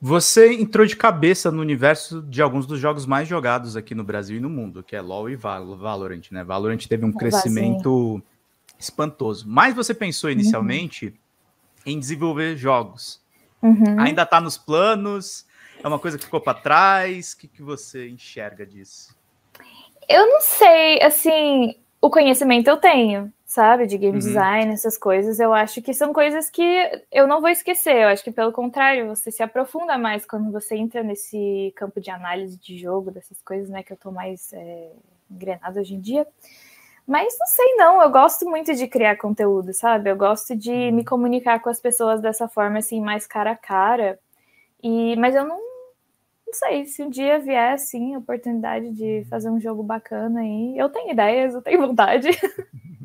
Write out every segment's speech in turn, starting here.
Você entrou de cabeça no universo de alguns dos jogos mais jogados aqui no Brasil e no mundo, que é LoL e Valorant, né? Valorant teve um crescimento espantoso. Mas você pensou uhum. inicialmente uhum. em desenvolver jogos. Uhum. Ainda está nos planos? É uma coisa que ficou para trás? O que, que você enxerga disso? Eu não sei, assim, o conhecimento eu tenho sabe, de game uhum. design, essas coisas, eu acho que são coisas que eu não vou esquecer. Eu acho que, pelo contrário, você se aprofunda mais quando você entra nesse campo de análise de jogo, dessas coisas, né, que eu tô mais é, engrenada hoje em dia. Mas não sei, não. Eu gosto muito de criar conteúdo, sabe? Eu gosto de uhum. me comunicar com as pessoas dessa forma, assim, mais cara a cara. E, mas eu não, não sei. Se um dia vier, assim, a oportunidade de uhum. fazer um jogo bacana aí. Eu tenho ideias, eu tenho vontade.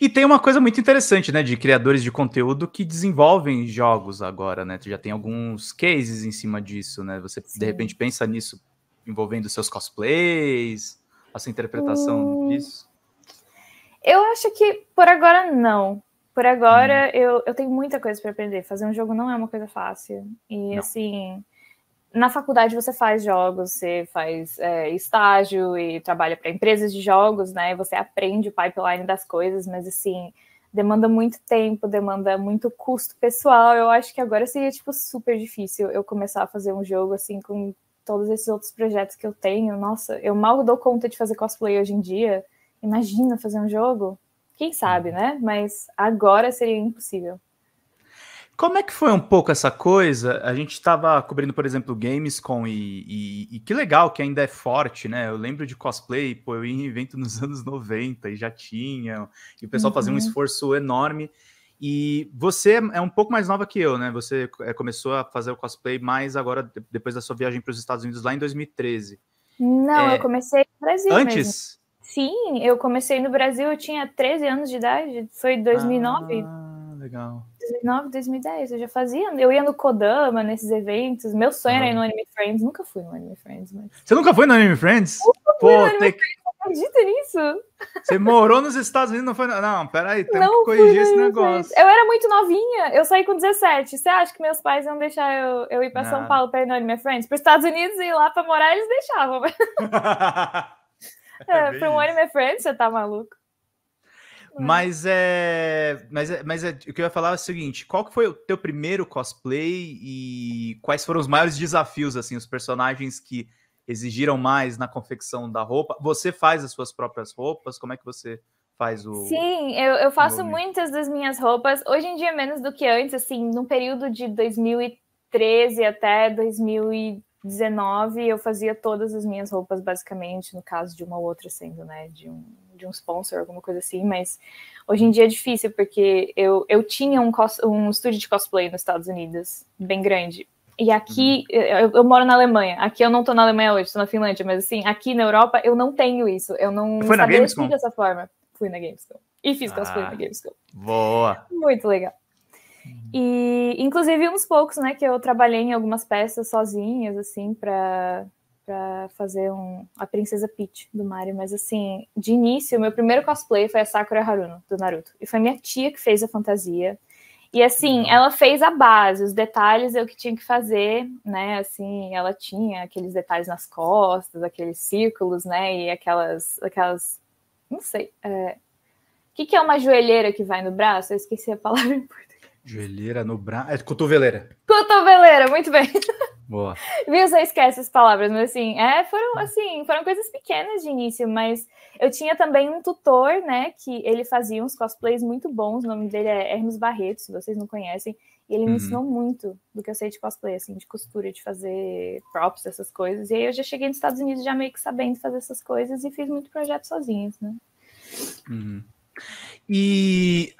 E tem uma coisa muito interessante, né, de criadores de conteúdo que desenvolvem jogos agora, né? Tu já tem alguns cases em cima disso, né? Você Sim. de repente pensa nisso envolvendo seus cosplays, a sua interpretação hum... disso? Eu acho que por agora não. Por agora hum. eu, eu tenho muita coisa para aprender. Fazer um jogo não é uma coisa fácil. E não. assim, na faculdade você faz jogos, você faz é, estágio e trabalha para empresas de jogos, né? Você aprende o pipeline das coisas, mas assim demanda muito tempo, demanda muito custo pessoal. Eu acho que agora seria tipo super difícil eu começar a fazer um jogo assim com todos esses outros projetos que eu tenho. Nossa, eu mal dou conta de fazer cosplay hoje em dia. Imagina fazer um jogo? Quem sabe, uhum. né? Mas agora seria impossível. Como é que foi um pouco essa coisa? A gente estava cobrindo, por exemplo, Gamescom e, e, e, que legal que ainda é forte, né? Eu lembro de cosplay, pô, eu ia em evento nos anos 90 e já tinha, e o pessoal uhum. fazia um uhum. esforço enorme. E você é, é um pouco mais nova que eu, né? Você é, começou a fazer o cosplay mais agora, depois da sua viagem para os Estados Unidos lá em 2013. Não, é... eu comecei no Brasil. Antes? Mesmo. Sim, eu comecei no Brasil, eu tinha 13 anos de idade, foi 2009. Ah legal. 2009, 2010, eu já fazia. Eu ia no Kodama, nesses eventos. Meu sonho uhum. era ir no Anime Friends. Nunca fui no Anime Friends. Mas... Você nunca foi no Anime Friends? Nunca Pô, no Anime tem... Friends. Acredita nisso? Você morou nos Estados Unidos, não foi. Não, peraí, tem que corrigir esse negócio. Eu era muito novinha, eu saí com 17. Você acha que meus pais iam deixar eu, eu ir para São ah. Paulo para ir no Anime Friends? Para os Estados Unidos e ir lá para morar, eles deixavam. é, é para um Anime Friends, você tá maluco? Mas é, mas é, mas é, o que eu ia falar é o seguinte, qual que foi o teu primeiro cosplay e quais foram os maiores desafios assim, os personagens que exigiram mais na confecção da roupa? Você faz as suas próprias roupas? Como é que você faz o Sim, eu, eu faço muitas das minhas roupas. Hoje em dia menos do que antes, assim, num período de 2013 até 2019, eu fazia todas as minhas roupas basicamente, no caso de uma ou outra sendo, né, de um de um sponsor, alguma coisa assim, mas hoje em dia é difícil, porque eu, eu tinha um, cos, um estúdio de cosplay nos Estados Unidos, bem grande. E aqui, uhum. eu, eu moro na Alemanha, aqui eu não tô na Alemanha hoje, tô na Finlândia, mas assim, aqui na Europa eu não tenho isso, eu não Foi sabia dessa forma. Fui na Gamescom. E fiz cosplay ah, na Gamescom. Boa! Muito legal. Uhum. E, inclusive, uns poucos, né, que eu trabalhei em algumas peças sozinhas, assim, para para fazer um, a Princesa Peach do Mario, mas assim, de início, meu primeiro cosplay foi a Sakura Haruno, do Naruto. E foi minha tia que fez a fantasia. E assim, ela fez a base, os detalhes eu que tinha que fazer, né? Assim, ela tinha aqueles detalhes nas costas, aqueles círculos, né? E aquelas. aquelas não sei. É... O que, que é uma joelheira que vai no braço? Eu esqueci a palavra em português. Joelheira no braço. É cotoveleira. Cotoveleira, muito bem. Boa. Viu, só esquece as palavras, mas assim, é, foram é. assim, foram coisas pequenas de início, mas eu tinha também um tutor, né, que ele fazia uns cosplays muito bons, o nome dele é Hermes Barreto, se vocês não conhecem, e ele uhum. me ensinou muito do que eu sei de cosplay, assim, de costura, de fazer props, essas coisas, e aí eu já cheguei nos Estados Unidos já meio que sabendo fazer essas coisas e fiz muito projeto sozinhos, né. Uhum. E